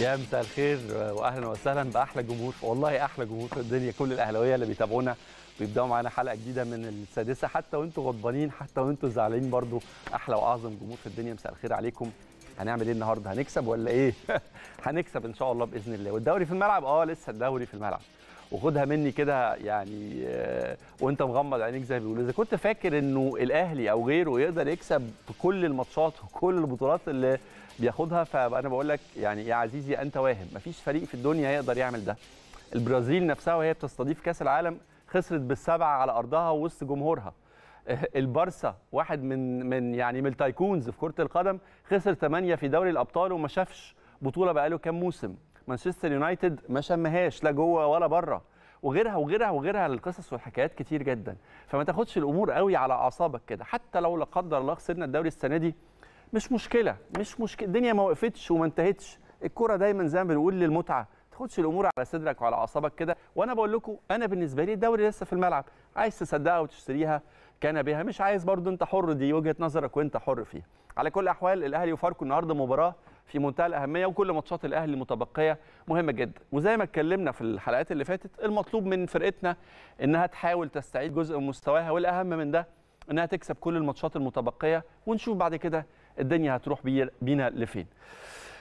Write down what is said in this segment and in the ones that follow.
يا مساء الخير واهلا وسهلا باحلى جمهور والله احلى جمهور في الدنيا كل الاهلاويه اللي بيتابعونا بيبداوا معانا حلقه جديده من السادسه حتى وانتوا غضبانين حتى وانتوا زعلانين برضو احلى واعظم جمهور في الدنيا مساء الخير عليكم هنعمل ايه النهارده هنكسب ولا ايه هنكسب ان شاء الله باذن الله والدوري في الملعب اه لسه الدوري في الملعب وخدها مني كده يعني آه، وانت مغمض عينيك زي ما بيقولوا اذا كنت فاكر انه الاهلي او غيره يقدر يكسب كل الماتشات وكل البطولات اللي بياخدها فانا بقول لك يعني يا عزيزي انت واهم مفيش فريق في الدنيا يقدر يعمل ده البرازيل نفسها وهي بتستضيف كاس العالم خسرت بالسبعه على ارضها وسط جمهورها البارسا واحد من من يعني من التايكونز في كره القدم خسر ثمانيه في دوري الابطال وما شافش بطوله بقاله كام موسم مانشستر يونايتد ما شمهاش لا جوه ولا بره وغيرها وغيرها وغيرها القصص والحكايات كتير جدا فما تاخدش الامور قوي على اعصابك كده حتى لو لا قدر الله خسرنا الدوري السنه دي مش مشكله مش مشكله الدنيا ما وقفتش وما انتهتش الكوره دايما زي ما بنقول للمتعه ما تاخدش الامور على صدرك وعلى اعصابك كده وانا بقول لكم انا بالنسبه لي الدوري لسه في الملعب عايز تصدقها وتشتريها كان بها مش عايز برضو انت حر دي وجهه نظرك وانت حر فيها على كل الاحوال الاهلي وفاركو النهارده مباراه في منتهى الاهميه وكل ماتشات الاهلي المتبقيه مهمه جدا وزي ما اتكلمنا في الحلقات اللي فاتت المطلوب من فرقتنا انها تحاول تستعيد جزء من مستواها والاهم من ده انها تكسب كل الماتشات المتبقيه ونشوف بعد كده الدنيا هتروح بينا لفين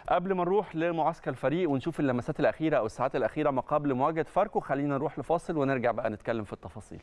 قبل ما نروح لمعسكر الفريق ونشوف اللمسات الاخيره او الساعات الاخيره ما قبل مواجهه فاركو خلينا نروح لفاصل ونرجع بقى نتكلم في التفاصيل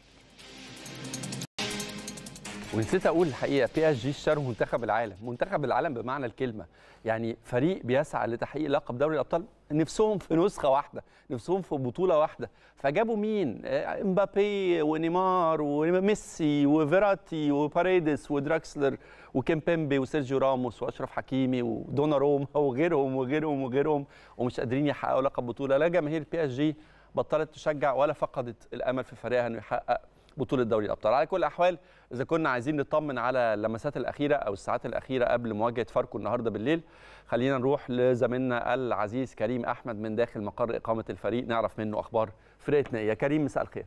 ونسيت اقول الحقيقه بي اس جي اشتروا منتخب العالم منتخب العالم بمعنى الكلمه يعني فريق بيسعى لتحقيق لقب دوري الابطال نفسهم في نسخه واحده نفسهم في بطوله واحده فجابوا مين آه، امبابي ونيمار وميسي وفيراتي وباريدس ودراكسلر وكيمبمبي وسيرجيو راموس واشرف حكيمي ودونا روما وغيرهم وغيرهم وغيرهم ومش قادرين يحققوا لقب بطوله لا جماهير بي اس جي بطلت تشجع ولا فقدت الامل في فريقها انه يحقق بطوله دوري الابطال على كل الاحوال اذا كنا عايزين نطمن على اللمسات الاخيره او الساعات الاخيره قبل مواجهه فاركو النهارده بالليل خلينا نروح لزميلنا العزيز كريم احمد من داخل مقر اقامه الفريق نعرف منه اخبار فرقتنا إيه. يا كريم مساء الخير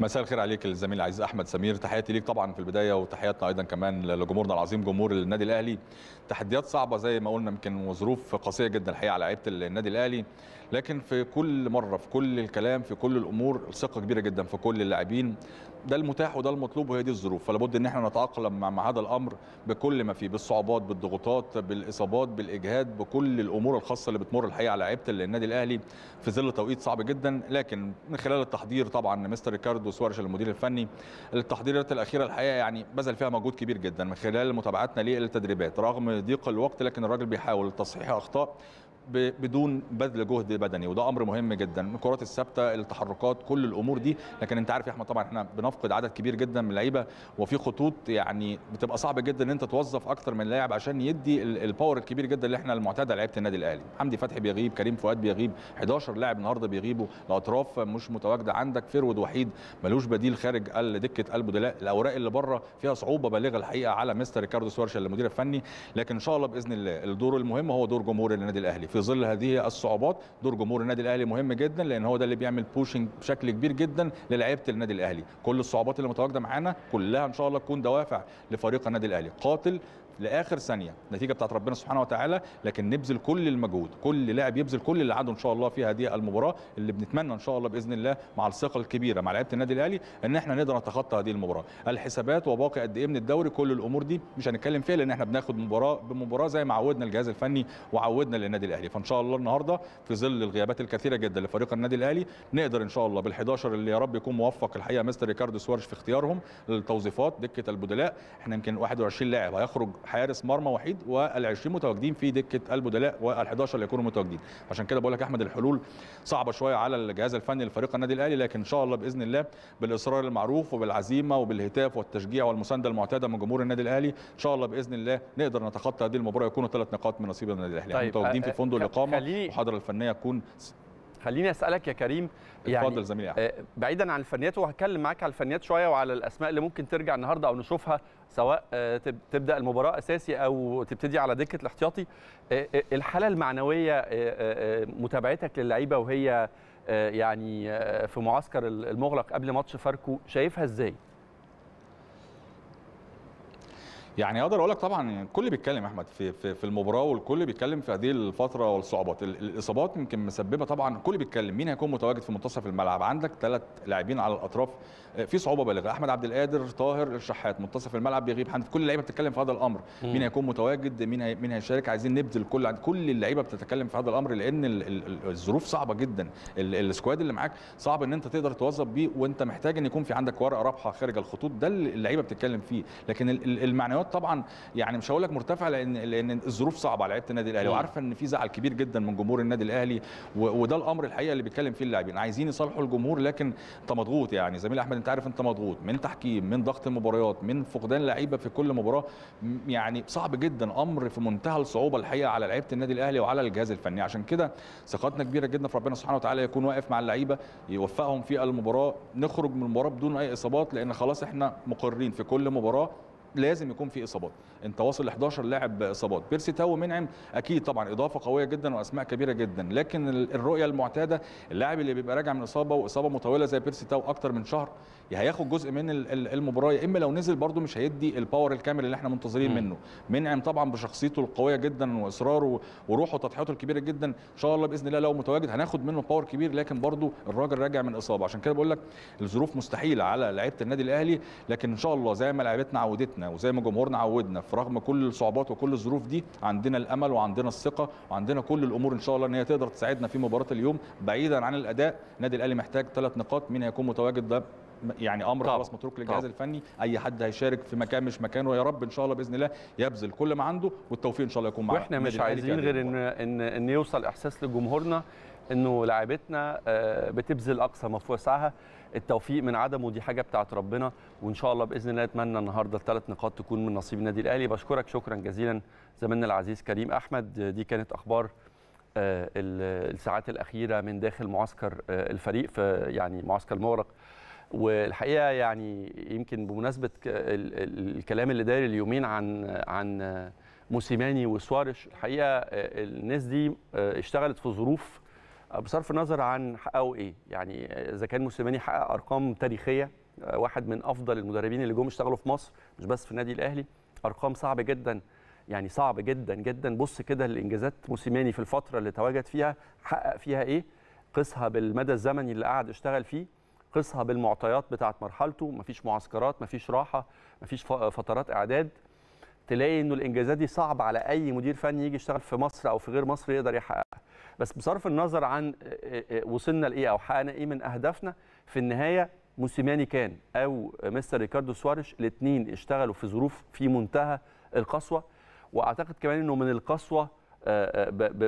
مساء الخير عليك الزميل العزيز احمد سمير تحياتي ليك طبعا في البدايه وتحياتنا ايضا كمان لجمهورنا العظيم جمهور النادي الاهلي تحديات صعبه زي ما قلنا يمكن وظروف قاسيه جدا الحقيقه على لعيبه النادي الاهلي لكن في كل مره في كل الكلام في كل الامور ثقه كبيره جدا في كل اللاعبين ده المتاح وده المطلوب وهي دي الظروف فلا بد ان احنا نتاقلم مع, مع هذا الامر بكل ما فيه بالصعوبات بالضغوطات بالاصابات بالاجهاد بكل الامور الخاصه اللي بتمر الحقيقه على لعيبه النادي الاهلي في ظل توقيت صعب جدا لكن من خلال التحضير طبعا مستر ريكاردو سوارش المدير الفني التحضيرات الاخيره الحقيقه يعني بذل فيها مجهود كبير جدا من خلال متابعتنا للتدريبات رغم ضيق الوقت لكن الراجل بيحاول تصحيح اخطاء بدون بذل جهد بدني وده امر مهم جدا الكرات الثابته التحركات كل الامور دي لكن انت عارف يا احمد طبعا احنا بنفقد عدد كبير جدا من اللعيبه وفي خطوط يعني بتبقى صعبه جدا ان انت توظف اكتر من لاعب عشان يدي الباور الكبير جدا اللي احنا المعتاد على لعيبه النادي الاهلي حمدي فتحي بيغيب كريم فؤاد بيغيب 11 لاعب النهارده بيغيبوا الاطراف مش متواجده عندك فيرود وحيد ملوش بديل خارج دكه البدلاء الاوراق اللي بره فيها صعوبه بالغه الحقيقه على مستر ريكاردو سوارش المدير الفني لكن ان شاء الله باذن الله الدور المهم هو دور جمهور النادي الاهلي في ظل هذه الصعوبات دور جمهور النادي الاهلي مهم جدا لان هو ده اللي بيعمل بوشنج بشكل كبير جدا للعيبه النادي الاهلي كل الصعوبات اللي متواجده معانا كلها ان شاء الله تكون دوافع لفريق النادي الاهلي قاتل لاخر ثانيه النتيجه بتاعت ربنا سبحانه وتعالى لكن نبذل كل المجهود كل لاعب يبذل كل اللي عنده ان شاء الله في هذه المباراه اللي بنتمنى ان شاء الله باذن الله مع الثقه الكبيره مع لعيبه النادي الاهلي ان احنا نقدر نتخطى هذه المباراه الحسابات وباقي قد ايه من الدوري كل الامور دي مش هنتكلم فيها لان احنا بناخد مباراه بمباراه زي ما عودنا الجهاز الفني وعودنا للنادي الاهلي فان شاء الله النهارده في ظل الغيابات الكثيره جدا لفريق النادي الاهلي نقدر ان شاء الله بال11 اللي يا رب يكون موفق الحقيقه مستر ريكاردو سوارش في اختيارهم للتوظيفات دكه البدلاء احنا يمكن 21 لاعب هيخرج حارس مرمى وحيد وال20 متواجدين في دكه البدلاء وال11 اللي يكونوا متواجدين عشان كده بقول لك احمد الحلول صعبه شويه على الجهاز الفني لفريق النادي الاهلي لكن ان شاء الله باذن الله بالاصرار المعروف وبالعزيمه وبالهتاف والتشجيع والمسانده المعتاده من جمهور النادي الاهلي ان شاء الله باذن الله نقدر نتخطى هذه المباراه يكونوا ثلاث نقاط من نصيب النادي الاهلي طيب. متواجدين في آه، فندق آه، الاقامه المحاضره الفنيه تكون خليني اسالك يا كريم يعني اتفضل زميلي احمد آه، بعيدا عن الفنيات وهتكلم معاك على الفنيات شويه وعلى الاسماء اللي ممكن ترجع النهارده او نشوفها سواء آه، تبدا المباراه اساسي او تبتدي على دكه الاحتياطي آه، الحاله المعنويه متابعتك للعيبه وهي يعني في معسكر المغلق قبل ماتش فاركو شايفها ازاي؟ يعني اقدر اقول لك طبعا يعني الكل بيتكلم احمد في في, في المباراه والكل بيتكلم في هذه الفتره والصعوبات الاصابات يمكن مسببه طبعا الكل بيتكلم مين هيكون متواجد في منتصف الملعب عندك ثلاث لاعبين على الاطراف في صعوبه بالغه احمد عبد القادر طاهر الشحات منتصف الملعب بيغيب حنف كل اللعيبه بتتكلم في هذا الامر مم. مين هيكون متواجد مين هي... مين هيشارك عايزين نبذل كل كل اللعيبه بتتكلم في هذا الامر لان الظروف صعبه جدا السكواد اللي معاك صعب ان انت تقدر توظف بيه وانت محتاج ان يكون في عندك ورقه رابحه خارج الخطوط ده اللي اللعيبه بتتكلم فيه لكن المعنويات طبعا يعني مش هقول لك مرتفعه لان لان الظروف صعبه على لعيبه النادي الاهلي وعارفه ان في زعل كبير جدا من جمهور النادي الاهلي و... وده الامر الحقيقه اللي بيتكلم فيه اللاعبين عايزين يصالحوا الجمهور لكن انت مضغوط يعني زميل احمد انت انت عارف انت مضغوط من تحكيم من ضغط المباريات من فقدان لعيبه في كل مباراه يعني صعب جدا امر في منتهى الصعوبه الحقيقه على لعيبه النادي الاهلي وعلى الجهاز الفني عشان كده ثقتنا كبيره جدا في ربنا سبحانه وتعالى يكون واقف مع اللعيبه يوفقهم في المباراه نخرج من المباراه بدون اي اصابات لان خلاص احنا مقررين في كل مباراه لازم يكون في اصابات انت واصل 11 لاعب اصابات بيرسي تاو منعم اكيد طبعا اضافه قويه جدا واسماء كبيره جدا لكن الرؤيه المعتاده اللاعب اللي بيبقى راجع من اصابه واصابه مطوله زي بيرسي تاو اكتر من شهر يعني هياخد جزء من المباراه يا اما لو نزل برده مش هيدي الباور الكامل اللي احنا منتظرين منه منعم طبعا بشخصيته القويه جدا واصراره وروحه وتضحياته الكبيره جدا ان شاء الله باذن الله لو متواجد هناخد منه باور كبير لكن برده الراجل راجع من اصابه عشان كده بقول لك الظروف مستحيله على لعيبه النادي الاهلي لكن ان شاء الله زي ما لعيبتنا عودتنا وزي ما جمهورنا عودنا في رغم كل الصعوبات وكل الظروف دي عندنا الامل وعندنا الثقه وعندنا كل الامور ان شاء الله ان هي تقدر تساعدنا في مباراه اليوم بعيدا عن الاداء النادي الاهلي محتاج ثلاث نقاط مين هيكون متواجد ده يعني امر خلاص متروك للجهاز الفني اي حد هيشارك في مكان مش مكانه يا رب ان شاء الله باذن الله يبذل كل ما عنده والتوفيق ان شاء الله يكون معاه واحنا مش عايزين غير ان ان ان يوصل احساس لجمهورنا انه لاعيبتنا آه، بتبذل اقصى ما في وسعها التوفيق من عدمه دي حاجه بتاعت ربنا وان شاء الله باذن الله اتمنى النهارده الثلاث نقاط تكون من نصيب النادي الاهلي بشكرك شكرا جزيلا زميلنا العزيز كريم احمد دي كانت اخبار آه، الساعات الاخيره من داخل معسكر آه، الفريق في يعني معسكر المورق والحقيقه يعني يمكن بمناسبه الكلام اللي داير اليومين عن عن موسيماني وسوارش الحقيقه الناس دي آه، اشتغلت في ظروف آه، بصرف النظر عن حققوا ايه يعني اذا كان موسيماني حقق ارقام تاريخيه آه، واحد من افضل المدربين اللي جم اشتغلوا في مصر مش بس في النادي الاهلي ارقام صعبه جدا يعني صعب جدا جدا بص كده الانجازات موسيماني في الفتره اللي تواجد فيها حقق فيها ايه قيسها بالمدى الزمني اللي قعد اشتغل فيه قصها بالمعطيات بتاعت مرحلته مفيش معسكرات مفيش راحه مفيش فترات اعداد تلاقي انه الانجازات دي صعب على اي مدير فني يجي يشتغل في مصر او في غير مصر يقدر يحققها بس بصرف النظر عن وصلنا لايه او حققنا ايه من اهدافنا في النهايه موسيماني كان او مستر ريكاردو سواريش الاثنين اشتغلوا في ظروف في منتهى القسوه واعتقد كمان انه من القسوه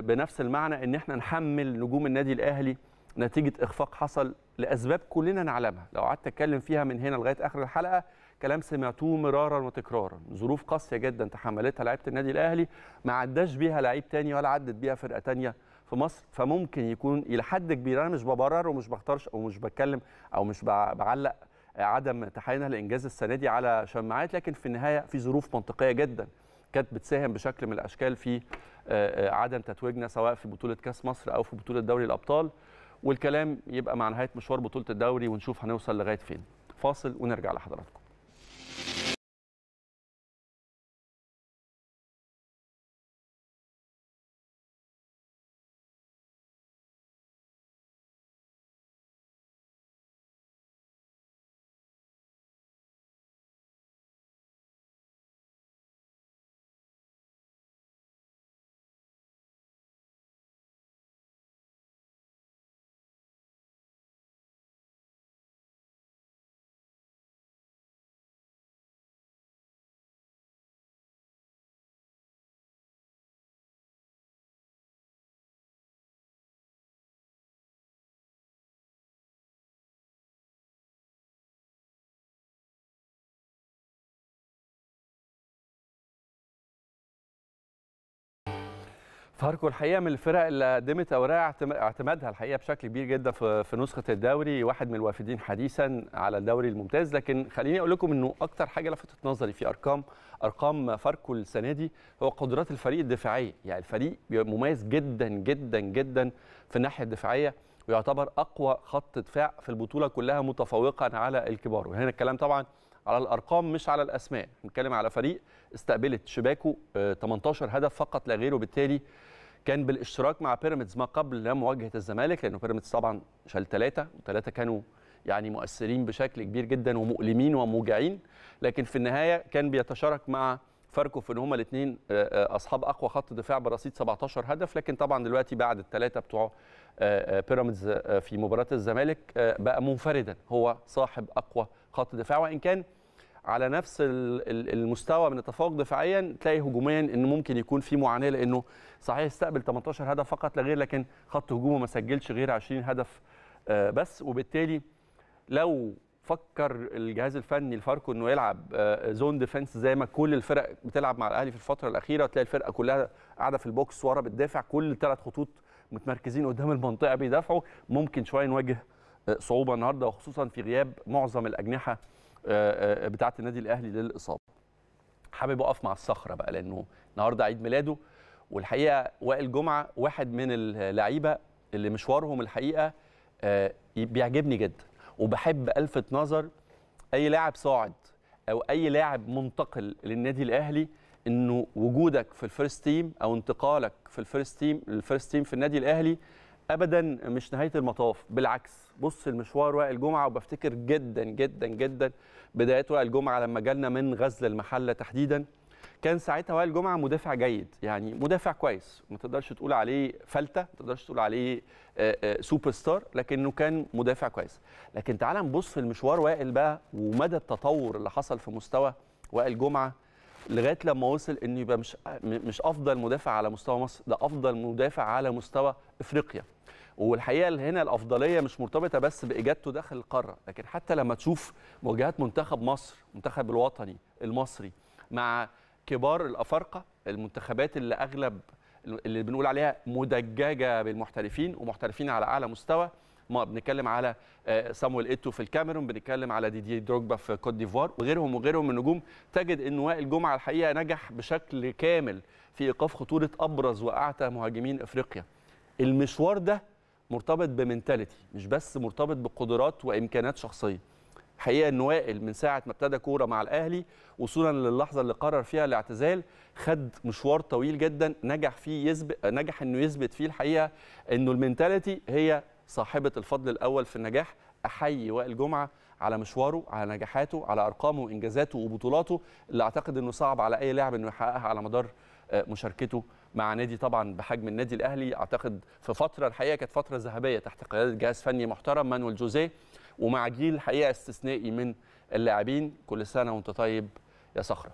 بنفس المعنى ان احنا نحمل نجوم النادي الاهلي نتيجه اخفاق حصل لاسباب كلنا نعلمها لو قعدت اتكلم فيها من هنا لغايه اخر الحلقه كلام سمعتوه مرارا وتكرارا ظروف قاسيه جدا تحملتها لعيبه النادي الاهلي ما عداش بيها لعيب تاني ولا عدت بيها فرقه تانيه في مصر فممكن يكون الى حد كبير انا مش ببرر ومش بختارش او مش بتكلم او مش بعلق عدم تحايلنا لانجاز السنه دي على شماعات لكن في النهايه في ظروف منطقيه جدا كانت بتساهم بشكل من الاشكال في عدم تتويجنا سواء في بطوله كاس مصر او في بطوله دوري الابطال والكلام يبقى مع نهايه مشوار بطوله الدوري ونشوف هنوصل لغايه فين فاصل ونرجع لحضراتكم فاركو الحقيقه من الفرق اللي قدمت اوراق اعتمادها الحقيقه بشكل كبير جدا في نسخه الدوري واحد من الوافدين حديثا على الدوري الممتاز لكن خليني اقول لكم انه اكتر حاجه لفتت نظري في ارقام ارقام فاركو السنه دي هو قدرات الفريق الدفاعيه يعني الفريق مميز جدا جدا جدا في الناحيه الدفاعيه ويعتبر اقوى خط دفاع في البطوله كلها متفوقا على الكبار وهنا الكلام طبعا على الارقام مش على الاسماء بنتكلم على فريق استقبلت شباكه 18 آه، هدف فقط لا غيره وبالتالي كان بالاشتراك مع بيراميدز ما قبل مواجهه الزمالك لانه بيراميدز طبعا شال ثلاثه وثلاثه كانوا يعني مؤثرين بشكل كبير جدا ومؤلمين وموجعين لكن في النهايه كان بيتشارك مع فاركو في ان هما الاثنين آه، آه، اصحاب اقوى خط دفاع برصيد 17 هدف لكن طبعا دلوقتي بعد الثلاثه بتوع آه، بيراميدز في مباراه الزمالك بقى منفردا هو صاحب اقوى خط دفاع وان كان على نفس المستوى من التفوق دفاعيا تلاقي هجوميا ان ممكن يكون في معاناه لانه صحيح استقبل 18 هدف فقط لا غير لكن خط هجومه ما سجلش غير 20 هدف آه، بس وبالتالي لو فكر الجهاز الفني الفاركو انه يلعب زون آه، ديفنس زي ما كل الفرق بتلعب مع الاهلي في الفتره الاخيره وتلاقي الفرقه كلها قاعده في البوكس ورا بتدافع كل ثلاث خطوط متمركزين قدام المنطقه بيدافعوا ممكن شويه نواجه آه، صعوبه النهارده وخصوصا في غياب معظم الاجنحه آه، آه، بتاعه النادي الاهلي للاصابه حابب اقف مع الصخره بقى لانه النهارده عيد ميلاده والحقيقه وائل جمعه واحد من اللعيبه اللي مشوارهم الحقيقه آه، بيعجبني جدا وبحب الفت نظر اي لاعب صاعد او اي لاعب منتقل للنادي الاهلي انه وجودك في الفيرست تيم او انتقالك في الفيرست تيم الفيرست تيم في النادي الاهلي ابدا مش نهايه المطاف بالعكس بص المشوار وائل جمعه وبفتكر جدا جدا جدا بدايه وائل جمعه لما جالنا من غزل المحله تحديدا كان ساعتها وائل جمعه مدافع جيد يعني مدافع كويس ما تقدرش تقول عليه فلته ما تقدرش تقول عليه سوبر آه، ستار آه، لكنه كان مدافع كويس لكن تعال نبص المشوار وائل بقى ومدى التطور اللي حصل في مستوى وائل جمعه لغايه لما وصل انه يبقى مش مش افضل مدافع على مستوى مصر ده افضل مدافع على مستوى افريقيا والحقيقه هنا الافضليه مش مرتبطه بس باجادته داخل القاره لكن حتى لما تشوف مواجهات منتخب مصر منتخب الوطني المصري مع كبار الافارقه المنتخبات اللي اغلب اللي بنقول عليها مدججه بالمحترفين ومحترفين على اعلى مستوى ما بنتكلم على صامويل آه، ايتو في الكاميرون بنتكلم على ديدي دروجبا في كوت ديفوار وغيرهم وغيرهم من النجوم تجد ان وائل جمعه الحقيقه نجح بشكل كامل في ايقاف خطوره ابرز واعتى مهاجمين افريقيا المشوار ده مرتبط بمنتاليتي مش بس مرتبط بقدرات وامكانات شخصيه حقيقه ان وائل من ساعه ما ابتدى كوره مع الاهلي وصولا للحظه اللي قرر فيها الاعتزال خد مشوار طويل جدا نجح فيه يثبت نجح انه يثبت فيه الحقيقه انه المنتاليتي هي صاحبه الفضل الاول في النجاح احيي وائل جمعه على مشواره على نجاحاته على ارقامه وانجازاته وبطولاته اللي اعتقد انه صعب على اي لاعب انه يحققها على مدار آه، مشاركته مع نادي طبعا بحجم النادي الاهلي اعتقد في فتره الحقيقه كانت فتره ذهبيه تحت قياده جهاز فني محترم مانويل جوزيه ومع جيل الحقيقه استثنائي من اللاعبين كل سنه وانت طيب يا صخره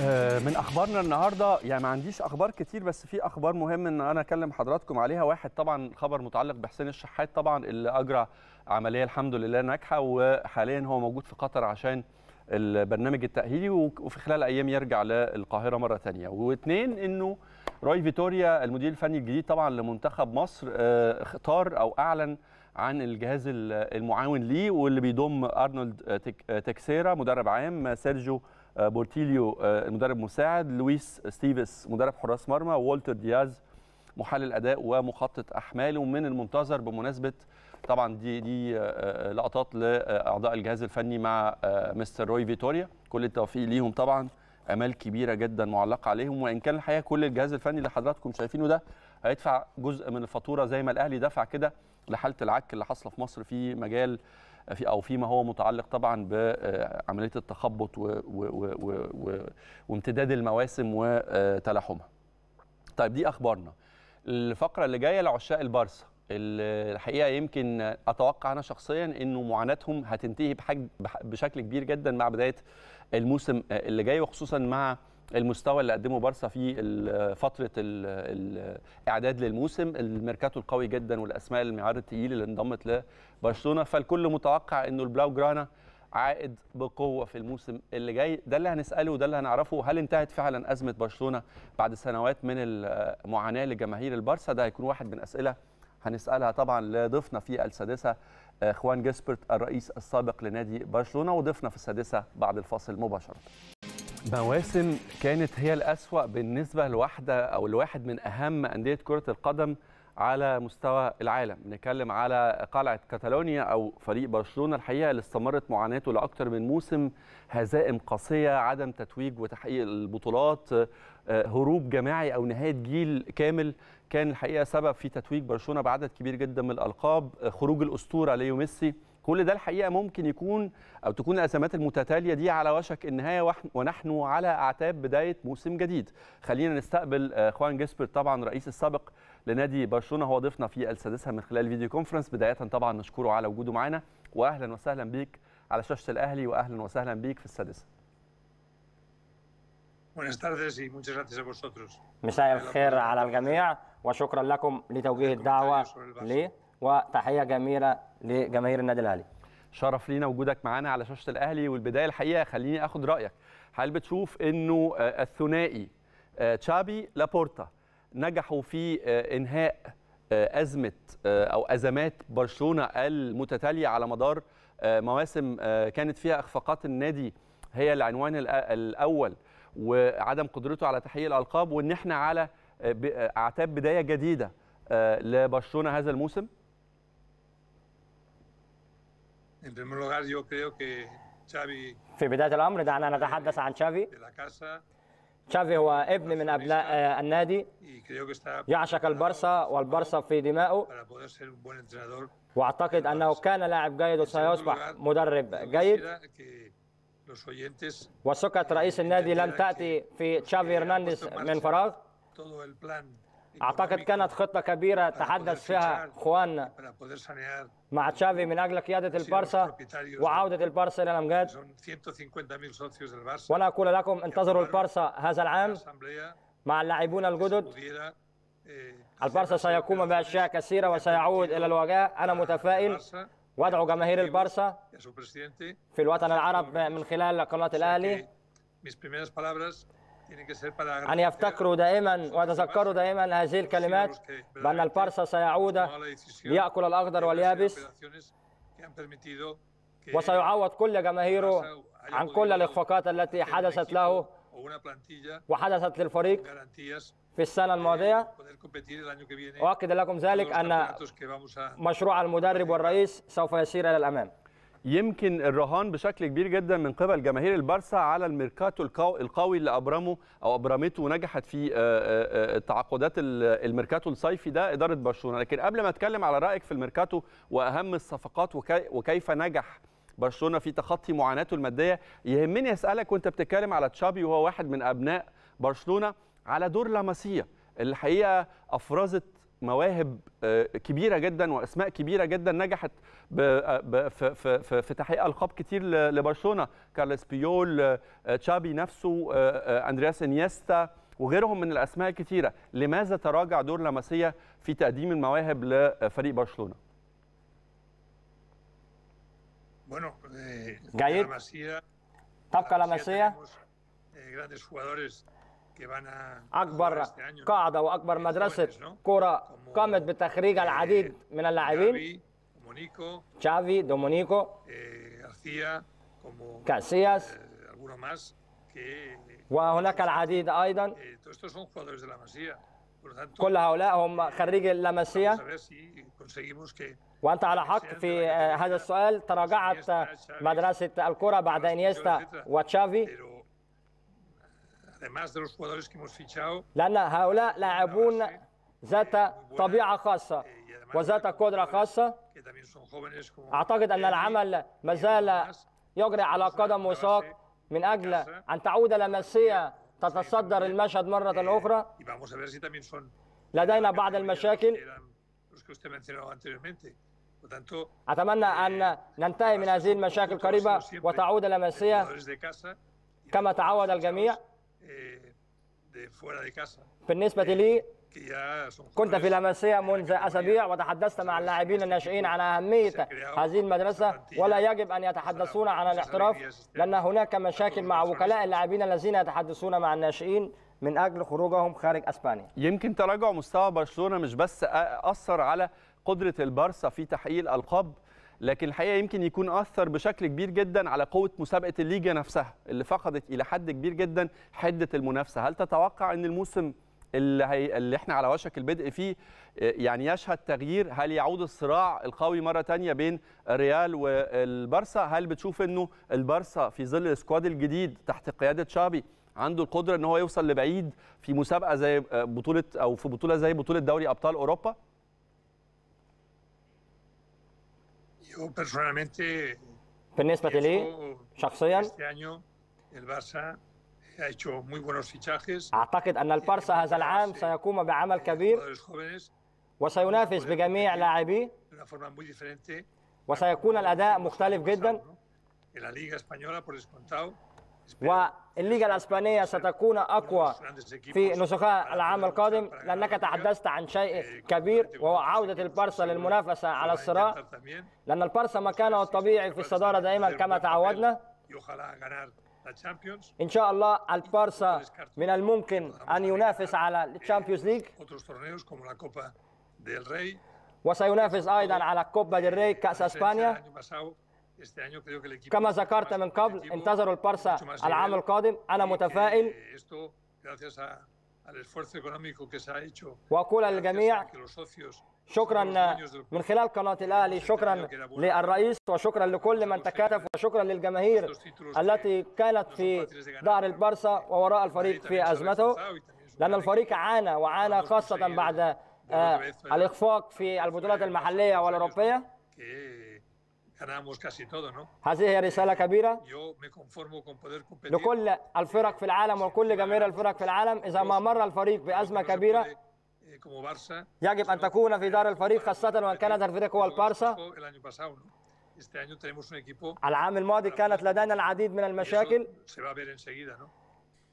آه، من اخبارنا النهارده يعني ما عنديش اخبار كتير بس في اخبار مهم ان انا اكلم حضراتكم عليها واحد طبعا خبر متعلق بحسين الشحات طبعا اللي اجرى عمليه الحمد لله ناجحه وحاليا هو موجود في قطر عشان البرنامج التاهيلي وفي خلال ايام يرجع للقاهره مره ثانيه واثنين انه روي فيتوريا المدير الفني الجديد طبعا لمنتخب مصر اختار آه، او اعلن عن الجهاز المعاون ليه واللي بيضم ارنولد تكسيرا مدرب عام سيرجيو آه، بورتيليو آه، المدرب مساعد لويس ستيفيس مدرب حراس مرمى وولتر دياز محلل اداء ومخطط احمال ومن المنتظر بمناسبه طبعا دي دي آه، لقطات لاعضاء الجهاز الفني مع مستر روي فيتوريا كل التوفيق ليهم طبعا امال كبيره جدا معلقه عليهم وان كان الحقيقه كل الجهاز الفني اللي حضراتكم شايفينه ده هيدفع جزء من الفاتوره زي ما الاهلي دفع كده لحاله العك اللي حاصله في مصر في مجال في او فيما هو متعلق طبعا بعمليه التخبط وامتداد المواسم وتلاحمها. طيب دي اخبارنا. الفقره اللي جايه لعشاق البارسا. الحقيقه يمكن اتوقع انا شخصيا انه معاناتهم هتنتهي بشكل كبير جدا مع بدايه الموسم اللي جاي وخصوصا مع المستوى اللي قدمه بارسا في فتره الاعداد للموسم الميركاتو القوي جدا والاسماء المعيار التقيل اللي انضمت لبرشلونه فالكل متوقع انه البلاو جرانا عائد بقوه في الموسم اللي جاي ده اللي هنساله وده اللي هنعرفه هل انتهت فعلا ازمه برشلونه بعد سنوات من المعاناه لجماهير البارسا ده هيكون واحد من اسئله هنسالها طبعا لضيفنا في السادسه خوان جيسبرت الرئيس السابق لنادي برشلونه وضيفنا في السادسه بعد الفاصل مباشره مواسم كانت هي الأسوأ بالنسبة لواحدة أو لواحد من أهم أندية كرة القدم على مستوى العالم نتكلم على قلعة كاتالونيا أو فريق برشلونة الحقيقة اللي استمرت معاناته لأكثر من موسم هزائم قاسية عدم تتويج وتحقيق البطولات آه، هروب جماعي أو نهاية جيل كامل كان الحقيقة سبب في تتويج برشلونة بعدد كبير جدا من الألقاب آه، خروج الأسطورة ليو ميسي كل ده الحقيقه ممكن يكون او تكون الازمات المتتاليه دي على وشك النهايه ونحن على اعتاب بدايه موسم جديد خلينا نستقبل آه، خوان جسبر طبعا رئيس السابق لنادي برشلونه هو ضيفنا في السادسه من خلال الفيديو كونفرنس بدايه طبعا نشكره على وجوده معنا واهلا وسهلا بيك على شاشه الاهلي واهلا وسهلا بيك في السادسه مساء الخير على الجميع وشكرا لكم لتوجيه الدعوه لي وتحيه جميله لجماهير النادي الاهلي شرف لينا وجودك معانا على شاشه الاهلي والبدايه الحقيقه خليني اخد رايك هل بتشوف انه آه، الثنائي آه، تشابي لابورتا نجحوا في آه، انهاء ازمه او ازمات برشلونه المتتاليه على مدار مواسم كانت فيها اخفاقات النادي هي العنوان الاول وعدم قدرته على تحقيق الالقاب وان احنا على اعتاب بدايه جديده لبرشلونه هذا الموسم En primer lugar, yo creo que Xavi في بداية الأمر دعنا نتحدث عن تشافي تشافي هو ابن من أبناء آه، النادي يعشق البرصة والبرصة في دمائه وأعتقد أنه كان لاعب جيد وسيصبح مدرب جيد Quisiera وثقة رئيس النادي لم تأتي في تشافي هرنانديز من فراغ أعتقد كانت خطة كبيرة تحدث فيها اخواننا مع تشافي من أجل قيادة البارسا وعودة البارسا إلى الأمجاد وأنا أقول لكم انتظروا البارسا هذا العام مع اللاعبون الجدد إيه، البارسا سيقوم بأشياء كثيرة وسيعود إلى الوجاء أنا متفائل وادعو جماهير البارسا في الوطن العربي من خلال قناة الأهلي أن يفتكروا دائما ويتذكروا دائما هذه الكلمات بأن البارسا سيعود ليأكل الأخضر واليابس وسيعوض كل جماهيره عن كل الإخفاقات التي حدثت له وحدثت للفريق في السنة الماضية أؤكد لكم ذلك أن مشروع المدرب والرئيس سوف يسير إلى الأمام يمكن الرهان بشكل كبير جدا من قبل جماهير البارسا على الميركاتو القوي اللي ابرمه او ابرمته ونجحت في آه، آه، آه، تعاقدات الميركاتو الصيفي ده اداره برشلونه لكن قبل ما اتكلم على رايك في الميركاتو واهم الصفقات وكيف نجح برشلونه في تخطي معاناته الماديه يهمني اسالك وانت بتتكلم على تشابي وهو واحد من ابناء برشلونه على دور لاماسيا الحقيقه افرزت مواهب آه، كبيره جدا واسماء كبيره جدا نجحت آه، في تحقيق القاب كتير لبرشلونه كارلس بيول آه، تشابي نفسه اندرياس انيستا وغيرهم من الاسماء الكتيرة لماذا تراجع دور لاماسيا في تقديم المواهب لفريق برشلونه bueno, eh, Gallet, la Masía, la Masía tenemos, eh, grandes jugadores اكبر قاعده واكبر مدرسه كره قامت بتخريج eh, العديد من اللاعبين تشافي دومونيكو كاسياس وهناك العديد ايضا eh, كل هؤلاء هم eh, خريجي لاماسيا وانت على حق في آه، هذا السؤال تراجعت مدرسه الكره بعد انيستا وتشافي además de los jugadores que hemos fichado, لأن هؤلاء لاعبون ذات eh, طبيعة خاصة eh, وذات قدرة خاصة أعتقد أن العمل ما زال يجري على قدم وساق من أجل أن تعود لمسيا eh, تتصدر المشهد مرة أخرى لدينا بعض المشاكل أتمنى أن ننتهي من هذه المشاكل قريبا وتعود لمسيا كما تعود الجميع بالنسبة eh, eh, لي كنت في لاماسيا منذ أسابيع وتحدثت مع اللاعبين الناشئين على أهمية هذه المدرسة ولا يجب أن يتحدثون عن الاحتراف لأن هناك مشاكل مع وكلاء اللاعبين الذين يتحدثون مع الناشئين من أجل خروجهم خارج أسبانيا يمكن تراجع مستوى برشلونة مش بس أثر على قدرة البارسا في تحقيق الألقاب لكن الحقيقه يمكن يكون اثر بشكل كبير جدا على قوه مسابقه الليجا نفسها اللي فقدت الى حد كبير جدا حده المنافسه هل تتوقع ان الموسم اللي, هي... اللي احنا على وشك البدء فيه آه، يعني يشهد تغيير هل يعود الصراع القوي مره ثانيه بين الريال والبارسا هل بتشوف انه البارسا في ظل السكواد الجديد تحت قياده شابي عنده القدره ان هو يوصل لبعيد في مسابقه زي آه، بطوله او في بطوله زي بطوله دوري ابطال اوروبا Yo personalmente بالنسبة لي شخصيا أعتقد أن البارسا هذا العام سيقوم بعمل كبير وسينافس بجميع لاعبيه وسيكون الأداء مختلف جدا والليجا الاسبانيه ستكون اقوى في نسخها العام القادم لانك تحدثت عن شيء كبير وهو عوده البارسا للمنافسه على الصراع لان البارسا مكانه الطبيعي في الصداره دائما كما تعودنا ان شاء الله البارسا من الممكن ان ينافس على الشامبيونز ليج وسينافس ايضا على كوبا ديل ري كاس اسبانيا كما ذكرت من قبل انتظروا البارسا العام القادم أنا متفائل وأقول للجميع شكرا من خلال قناة الأهلي شكرا للرئيس وشكرا لكل من تكاتف وشكرا للجماهير التي كانت في ظهر البارسا ووراء الفريق في أزمته لأن الفريق عانى وعانى خاصة بعد آه، الإخفاق في البطولات المحلية والأوروبية ganamos casi todo, ¿no? هذه هي رسالة كبيرة. Yo me conformo con poder competir. لكل الفرق في العالم وكل جماهير الفرق في العالم إذا ما مر الفريق بأزمة كبيرة يجب أن تكون في دار الفريق خاصة وأن كانت الفريق هو البارسا. العام الماضي كانت لدينا العديد من المشاكل.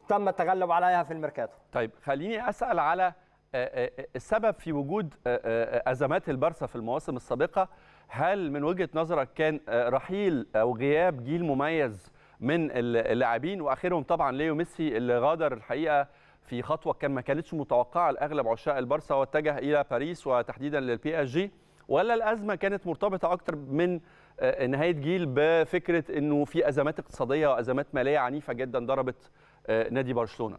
تم التغلب عليها في الميركاتو. طيب خليني أسأل على آه، آه، آه، السبب في وجود أزمات البارسا في المواسم السابقة هل من وجهه نظرك كان آه، رحيل او غياب جيل مميز من اللاعبين واخرهم طبعا ليو ميسي اللي غادر الحقيقه في خطوه كان ما كانتش متوقعه لاغلب عشاق البارسا واتجه الى باريس وتحديدا للبي اس جي ولا الازمه كانت مرتبطه اكتر من آه، نهايه جيل بفكره انه في ازمات اقتصاديه وازمات ماليه عنيفه جدا ضربت آه، نادي برشلونه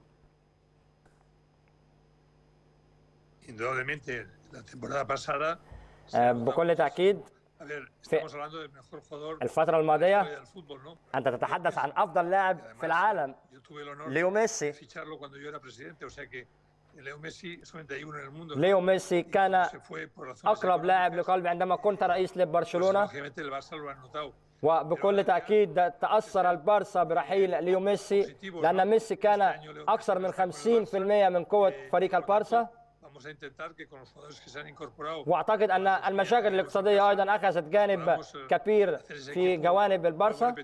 indudablemente la temporada pasada Eh, بكل تاكيد الفترة الماضية أنت تتحدث عن أفضل لاعب في العالم ليو ميسي ليو ميسي كان أقرب لاعب لقلبي عندما كنت رئيس لبرشلونة وبكل تأكيد تأثر البارسا برحيل ليو ميسي لأن ميسي كان أكثر من 50% من قوة eh, فريق البارسا واعتقد ان المشاكل الاقتصاديه ايضا اخذت جانب eh, كبير في جوانب البارسا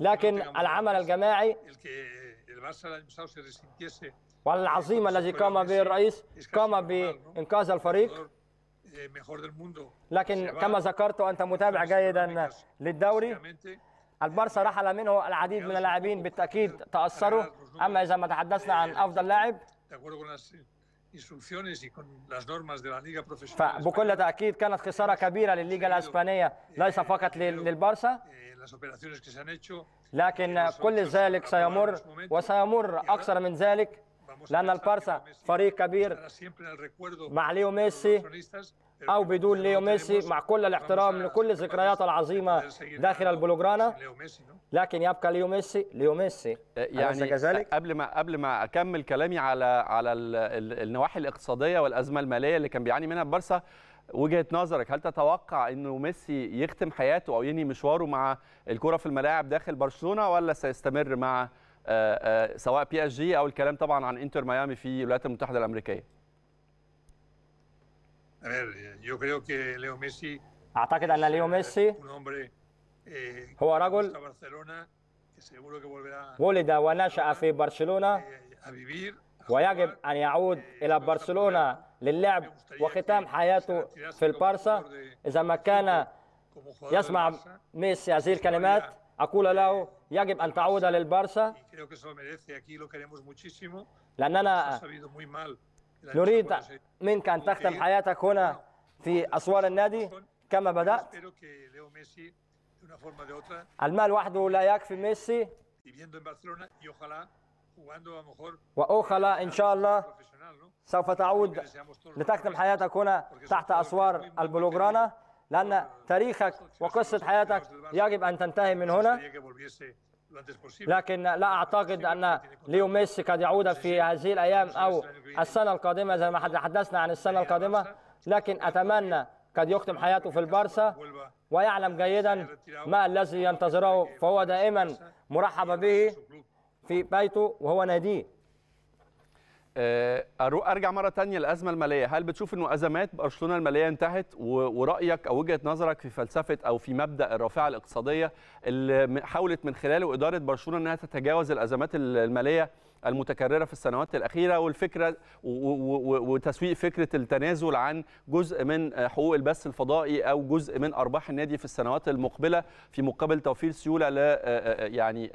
لكن العمل الجماعي والعظيم الذي قام به الرئيس قام بانقاذ الفريق eh, لكن كما ذكرت انت متابع جيدا للدوري البارسا eh, رحل منه العديد من اللاعبين بالتاكيد تاثروا اما اذا ما تحدثنا عن افضل لاعب de acuerdo con las instrucciones y con las normas de la Liga Profesional. فبكل تأكيد كانت خسارة كبيرة للليغا الإسبانية ليس فقط للبارسا las operaciones que se eh, eh, eh, han hecho. لكن كل ذلك سيمر وسيمر أكثر من ذلك لأن البارسا فريق كبير مع ليو ميسي أو بدون ليو ميسي مع كل الاحترام لكل الذكريات العظيمة داخل البلوغرانا لكن يبقى ليو ميسي ليو ميسي آه، يعني كذلك آه، قبل ما قبل ما اكمل كلامي على على النواحي الاقتصاديه والازمه الماليه اللي كان بيعاني منها بارسا وجهه نظرك هل تتوقع انه ميسي يختم حياته او ينهي مشواره مع الكره في الملاعب داخل برشلونه ولا سيستمر مع آه، سواء بي اس جي او الكلام طبعا عن انتر ميامي في الولايات المتحده الامريكيه اعتقد ان ليو eh, ميسي هو رجل ولد ونشأ في برشلونة ويجب أن يعود إلى برشلونة للعب وختام حياته في البارسا إذا ما كان يسمع ميسي هذه الكلمات أقول له يجب أن تعود للبارسا لأننا نريد منك أن تختم حياتك هنا في أسوار النادي كما بدأت المال وحده لا يكفي ميسي واخلا ان شاء الله سوف تعود لتكتم حياتك هنا تحت اسوار البلوغرانا لان تاريخك وقصه حياتك يجب ان تنتهي من هنا لكن لا اعتقد ان ليو ميسي قد يعود في هذه الايام او السنه القادمه زي ما تحدثنا عن السنه القادمه لكن اتمنى قد يختم حياته في البارسا ويعلم جيدا ما الذي ينتظره فهو دائما مرحب به في بيته وهو ناديه آه، ارجع مره تانية للازمه الماليه هل بتشوف انه ازمات برشلونه الماليه انتهت ورايك او وجهه نظرك في فلسفه او في مبدا الرافعه الاقتصاديه اللي حاولت من خلاله اداره برشلونه انها تتجاوز الازمات الماليه المتكرره في السنوات الاخيره والفكره وتسويق فكره التنازل عن جزء من حقوق البث الفضائي او جزء من ارباح النادي في السنوات المقبله في مقابل توفير سيوله ل يعني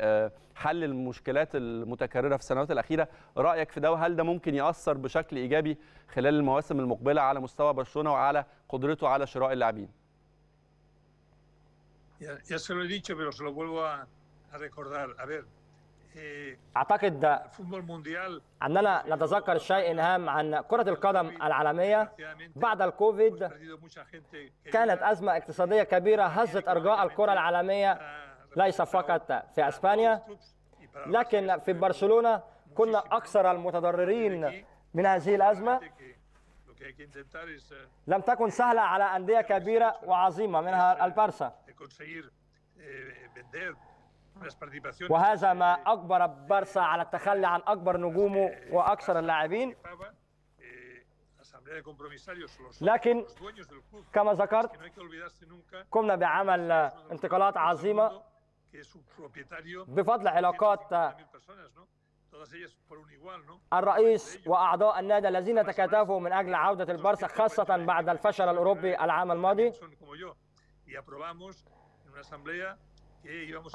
حل المشكلات المتكرره في السنوات الاخيره رايك في ده وهل ده ممكن ياثر بشكل ايجابي خلال المواسم المقبله على مستوى برشلونه وعلى قدرته على شراء اللاعبين Ya, ya se lo he dicho, pero se lo vuelvo a, a recordar. A ver, اعتقد اننا نتذكر شيء هام عن كره القدم العالميه بعد الكوفيد كانت ازمه اقتصاديه كبيره هزت ارجاء آه، الكره آه، العالميه آه، ليس فقط في اسبانيا لكن في برشلونه كنا اكثر المتضررين من هذه الازمه لم تكن سهله على انديه كبيره وعظيمه منها البارسا وهذا ما أجبر بارسا على التخلي عن أكبر نجومه وأكثر اللاعبين لكن eh, كما ذكرت قمنا بعمل انتقالات عظيمة بفضل علاقات الرئيس وأعضاء النادي الذين تكاتفوا من أجل عودة البارسا خاصة بعد الفشل الأوروبي العام الماضي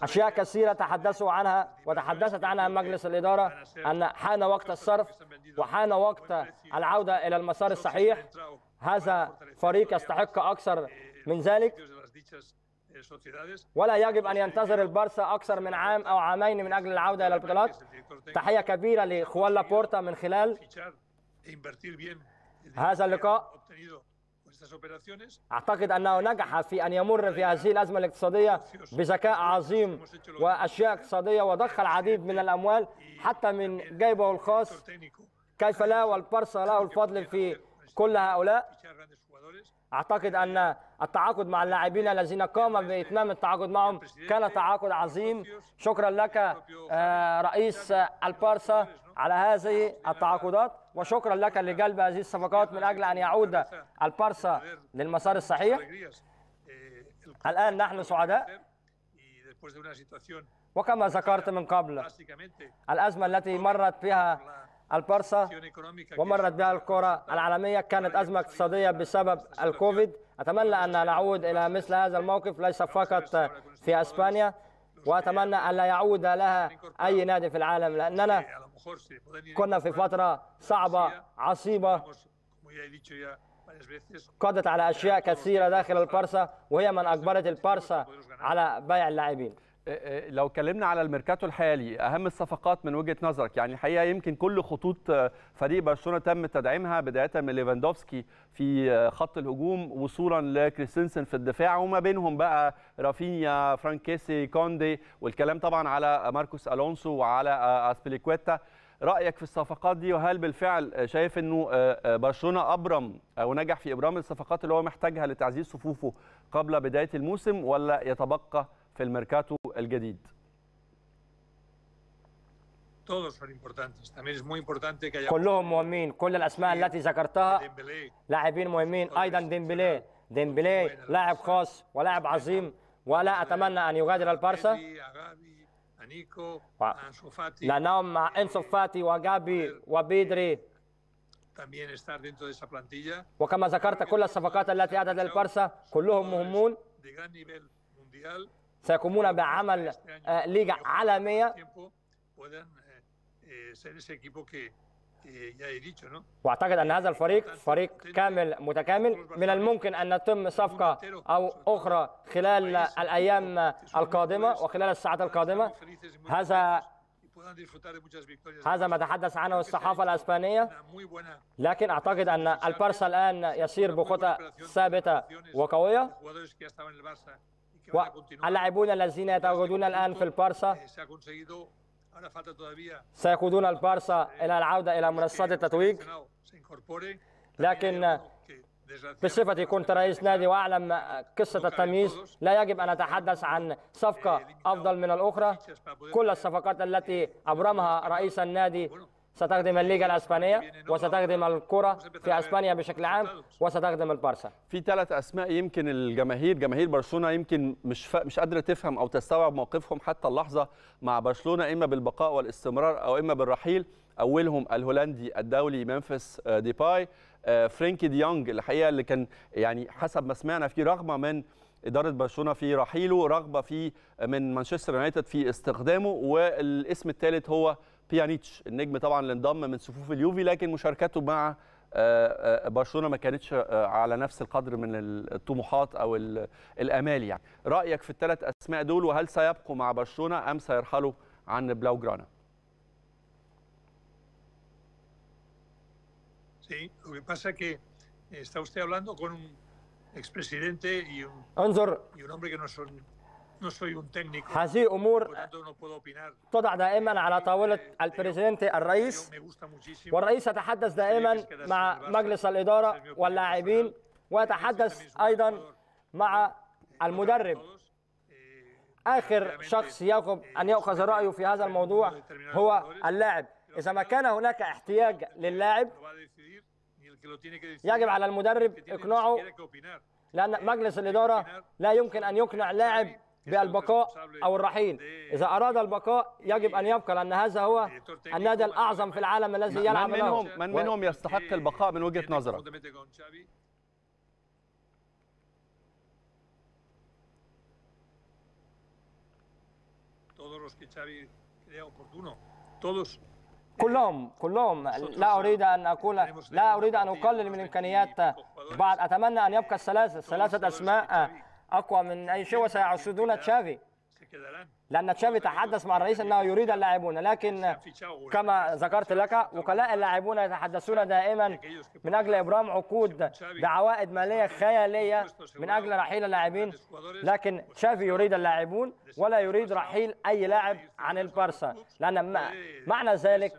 أشياء كثيرة تحدثوا عنها وتحدثت عنها مجلس الإدارة أن حان وقت الصرف وحان وقت العودة إلى المسار الصحيح هذا فريق يستحق أكثر من ذلك ولا يجب أن ينتظر البارسا أكثر من عام أو عامين من أجل العودة إلى البطولات تحية كبيرة لخوان لابورتا من خلال هذا اللقاء أعتقد أنه نجح في أن يمر في هذه الأزمة الاقتصادية بذكاء عظيم وأشياء اقتصادية وضخ العديد من الأموال حتى من جيبه الخاص كيف لا والبارسا له الفضل في كل هؤلاء أعتقد أن التعاقد مع اللاعبين الذين قام بإتمام التعاقد معهم كان تعاقد عظيم شكرا لك آه، رئيس البارسا على هذه التعاقدات وشكرا لك لجلب هذه الصفقات من أجل أن يعود البارسا للمسار الصحيح الآن نحن سعداء وكما ذكرت من قبل الأزمة التي مرت بها البارسا ومرت بها الكرة العالمية كانت أزمة اقتصادية بسبب الكوفيد أتمنى أن نعود إلى مثل هذا الموقف ليس فقط في أسبانيا وأتمنى أن لا يعود لها أي نادي في العالم لأننا كنا في فترة صعبة عصيبة قضت على أشياء كثيرة داخل البارسا وهي من أجبرت البارسا على بيع اللاعبين آه، آه، لو اتكلمنا على الميركاتو الحالي اهم الصفقات من وجهه نظرك يعني الحقيقه يمكن كل خطوط آه، فريق برشلونه تم تدعيمها بدايه من ليفاندوفسكي في خط الهجوم وصولا لكريستنسن في الدفاع وما بينهم بقى رافينيا فرانكيسي كوندي والكلام طبعا على ماركوس الونسو وعلى اسبيليكويتا رايك في الصفقات دي وهل بالفعل شايف انه برشلونه ابرم او نجح في ابرام الصفقات اللي هو محتاجها لتعزيز صفوفه قبل بدايه الموسم ولا يتبقى في الميركاتو الجديد كلهم مهمين كل الاسماء التي ذكرتها لاعبين مهمين ايضا ديمبلي ديمبلي لاعب خاص ولاعب عظيم ولا اتمنى ان يغادر البارسا لانهم مع انسو فاتي وجابي وبيدري وكما ذكرت كل الصفقات التي اتت للبارسا كلهم مهمون سيقومون بعمل آه، ليجا عالميه eh, eh, eh, واعتقد ان هذا الفريق فريق كامل متكامل من الممكن ان تتم صفقه او اخرى خلال الايام القادمه وخلال الساعات القادمه هذا هذا ما تحدث عنه الصحافة الأسبانية لكن أعتقد أن البارسا الآن يسير بخطى ثابتة وقوية اللاعبون الذين يتواجدون الآن في البارسا eh, سيقودون البارسا إلى العودة إلى منصات التتويج لكن بصفتي كنت رئيس نادي واعلم قصه التمييز لا يجب ان اتحدث عن صفقه eh, افضل من الاخرى كل الصفقات التي eh, ابرمها رئيس النادي ستخدم الليغا الاسبانيه وستخدم الكره في اسبانيا بشكل عام وستخدم البارسا في ثلاث اسماء يمكن الجماهير جماهير برشلونه يمكن مش ف... مش قادره تفهم او تستوعب موقفهم حتى اللحظه مع برشلونه اما بالبقاء والاستمرار او اما بالرحيل اولهم الهولندي الدولي ممفيس آه، ديباي آه، فرانكي ديونج الحقيقه اللي كان يعني حسب ما سمعنا في رغبه من اداره برشلونه في رحيله رغبه في من مانشستر يونايتد في استخدامه والاسم الثالث هو بيانيتش النجم طبعا اللي انضم من صفوف اليوفي لكن مشاركته مع آه، آه، برشلونه ما كانتش آه، على نفس القدر من الطموحات او الامال يعني رايك في الثلاث اسماء دول وهل سيبقوا مع برشلونه ام سيرحلوا عن بلاو جرانا انظر هذه أمور تضع دائما على طاولة البريزيدنت الرئيس والرئيس يتحدث دائما مع مجلس الإدارة واللاعبين ويتحدث أيضا مع المدرب آخر شخص يجب أن يؤخذ رأيه في هذا الموضوع هو اللاعب إذا ما كان هناك احتياج للاعب يجب على المدرب إقناعه لأن مجلس الإدارة لا يمكن أن يقنع لاعب بالبقاء او الرحيل اذا اراد البقاء يجب ان يبقى لان هذا هو إيه، النادي الاعظم في العالم الذي يلعب من منهم من منهم يستحق إيه، البقاء من وجهه نظرك كلهم كلهم لا اريد ان اقول لا اريد ان اقلل من امكانيات بعض اتمنى ان يبقى الثلاثه ثلاثه اسماء اقوى من اي شيء وسيعصدون تشافي لان تشافي تحدث مع الرئيس إيه؟ انه يريد اللاعبون لكن كما ذكرت لك وكلاء اللاعبون يتحدثون دائما إيوه، من اجل ابرام عقود بعوائد ماليه خياليه من اجل رحيل اللاعبين لكن تشافي يريد اللاعبون ولا يريد رحيل اي لاعب عن البارسا لان إيه، معنى إيه، ذلك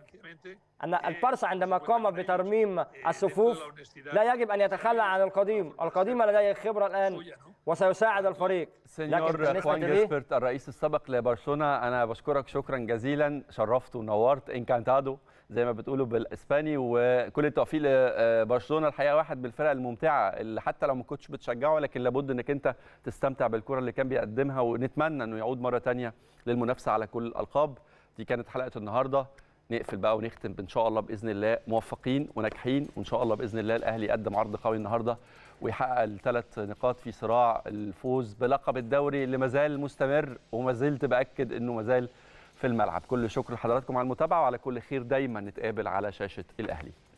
أن البارسا عندما قام بترميم الصفوف لا يجب أن يتخلى عن القديم القديم لديه خبرة الآن وسيساعد الفريق سنيور خوان جاسبرت الرئيس السابق لبرشلونه انا بشكرك شكرا جزيلا شرفت ونورت انكانتادو زي ما بتقولوا بالاسباني وكل التوفيق لبرشلونه الحقيقه واحد بالفرق الممتعه اللي حتى لو ما كنتش بتشجعه لكن لابد انك انت تستمتع بالكره اللي كان بيقدمها ونتمنى انه يعود مره ثانيه للمنافسه على كل الالقاب دي كانت حلقه النهارده نقفل بقى ونختم ان شاء الله باذن الله موفقين وناجحين وان شاء الله باذن الله الاهلي قدم عرض قوي النهارده ويحقق الثلاث نقاط في صراع الفوز بلقب الدوري اللي مازال مستمر وما زلت باكد انه مازال في الملعب كل شكر لحضراتكم على المتابعه وعلى كل خير دايما نتقابل على شاشه الاهلي